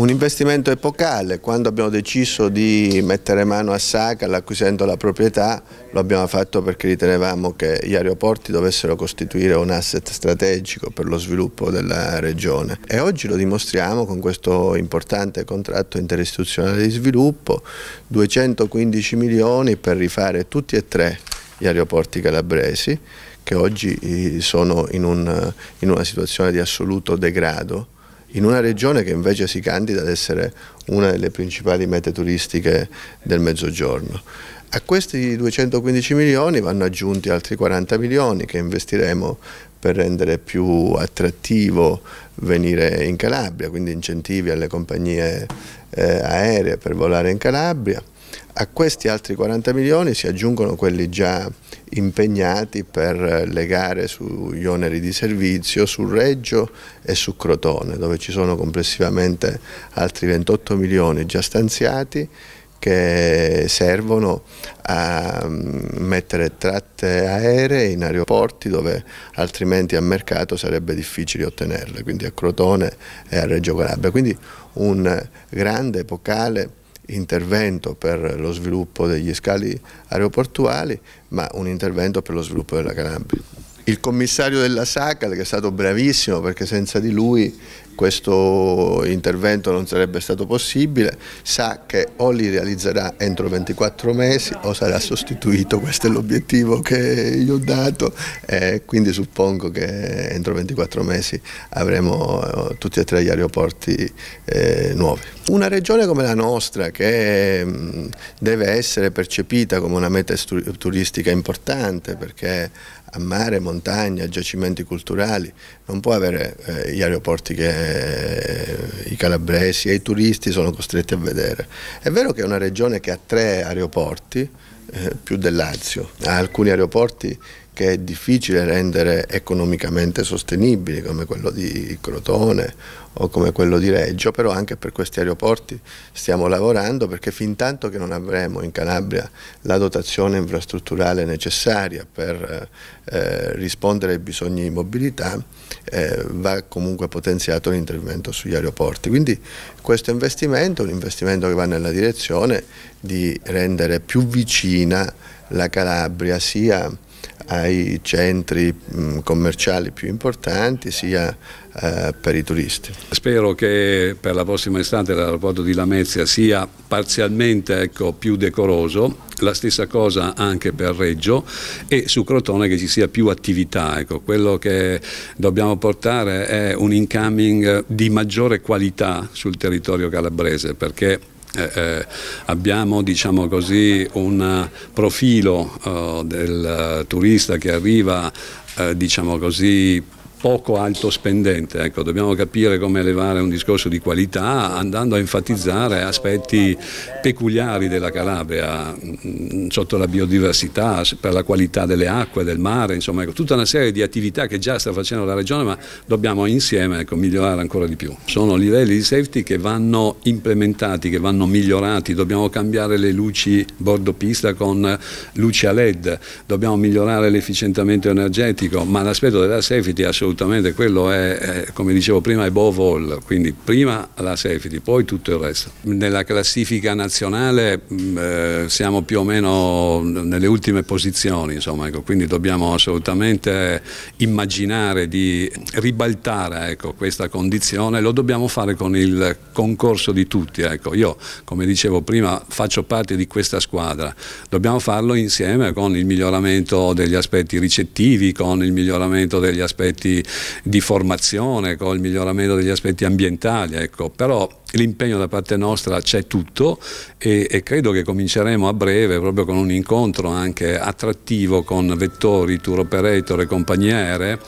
Un investimento epocale, quando abbiamo deciso di mettere mano a Sacal acquisendo la proprietà lo abbiamo fatto perché ritenevamo che gli aeroporti dovessero costituire un asset strategico per lo sviluppo della regione e oggi lo dimostriamo con questo importante contratto interistituzionale di sviluppo, 215 milioni per rifare tutti e tre gli aeroporti calabresi che oggi eh, sono in, un, in una situazione di assoluto degrado in una regione che invece si candida ad essere una delle principali mete turistiche del Mezzogiorno. A questi 215 milioni vanno aggiunti altri 40 milioni che investiremo per rendere più attrattivo venire in Calabria, quindi incentivi alle compagnie eh, aeree per volare in Calabria. A questi altri 40 milioni si aggiungono quelli già impegnati per le gare sugli oneri di servizio su Reggio e su Crotone, dove ci sono complessivamente altri 28 milioni già stanziati che servono a mm, mettere tratte aeree in aeroporti dove altrimenti a mercato sarebbe difficile ottenerle, quindi a Crotone e a Reggio Calabria. Quindi un grande epocale intervento per lo sviluppo degli scali aeroportuali, ma un intervento per lo sviluppo della Calabria. Il commissario della SACAL che è stato bravissimo perché senza di lui questo intervento non sarebbe stato possibile, sa che o li realizzerà entro 24 mesi o sarà sostituito, questo è l'obiettivo che gli ho dato e quindi suppongo che entro 24 mesi avremo eh, tutti e tre gli aeroporti eh, nuovi. Una regione come la nostra che deve essere percepita come una meta turistica importante perché a mare, montagna, giacimenti culturali non può avere eh, gli aeroporti che i calabresi e i turisti sono costretti a vedere. È vero che è una regione che ha tre aeroporti, eh, più del Lazio. Ha alcuni aeroporti che è difficile rendere economicamente sostenibili come quello di Crotone o come quello di Reggio, però anche per questi aeroporti stiamo lavorando perché fin tanto che non avremo in Calabria la dotazione infrastrutturale necessaria per eh, eh rispondere ai bisogni di mobilità eh, va comunque potenziato l'intervento sugli aeroporti. Quindi questo investimento è un investimento che va nella direzione di rendere più vicino avvicina la Calabria sia ai centri mm, commerciali più importanti sia eh, per i turisti. Spero che per la prossima estate l'aeroporto di Lamezia sia parzialmente ecco, più decoroso, la stessa cosa anche per Reggio e su Crotone che ci sia più attività. Ecco, quello che dobbiamo portare è un incoming di maggiore qualità sul territorio calabrese perché eh, eh, abbiamo diciamo così, un profilo eh, del turista che arriva eh, diciamo così, poco alto spendente. Ecco, dobbiamo capire come elevare un discorso di qualità andando a enfatizzare aspetti peculiari della Calabria, mm, sotto la biodiversità, per la qualità delle acque, del mare, insomma, ecco, tutta una serie di attività che già sta facendo la Regione, ma dobbiamo insieme ecco, migliorare ancora di più. Sono livelli di safety che vanno implementati, che vanno migliorati, dobbiamo cambiare le luci bordo pista con luci a LED, dobbiamo migliorare l'efficientamento energetico, ma l'aspetto della safety è assolutamente assolutamente, quello è, è come dicevo prima, è bow all, quindi prima la safety, poi tutto il resto. Nella classifica nazionale mm, eh, siamo più o meno nelle ultime posizioni, insomma, ecco, quindi dobbiamo assolutamente immaginare di ribaltare ecco, questa condizione, lo dobbiamo fare con il concorso di tutti. Ecco. Io, come dicevo prima, faccio parte di questa squadra, dobbiamo farlo insieme con il miglioramento degli aspetti ricettivi, con il miglioramento degli aspetti di, di formazione, col miglioramento degli aspetti ambientali, ecco. però l'impegno da parte nostra c'è tutto e, e, credo che cominceremo a breve proprio con un incontro anche attrattivo con vettori, tour operator e compagnie aeree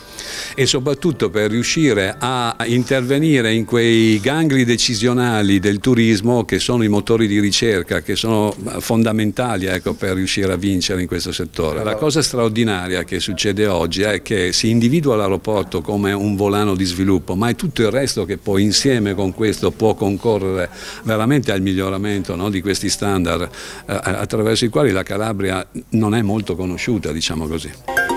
e soprattutto per riuscire a intervenire in quei gangli decisionali del turismo che sono i motori di ricerca, che sono fondamentali ecco, per riuscire a vincere in questo settore. La cosa straordinaria che succede oggi è che si individua l'aeroporto come un volano di sviluppo, ma è tutto il resto che poi insieme con questo può concorrere concorrere veramente al miglioramento no, di questi standard eh, attraverso i quali la Calabria non è molto conosciuta, diciamo così.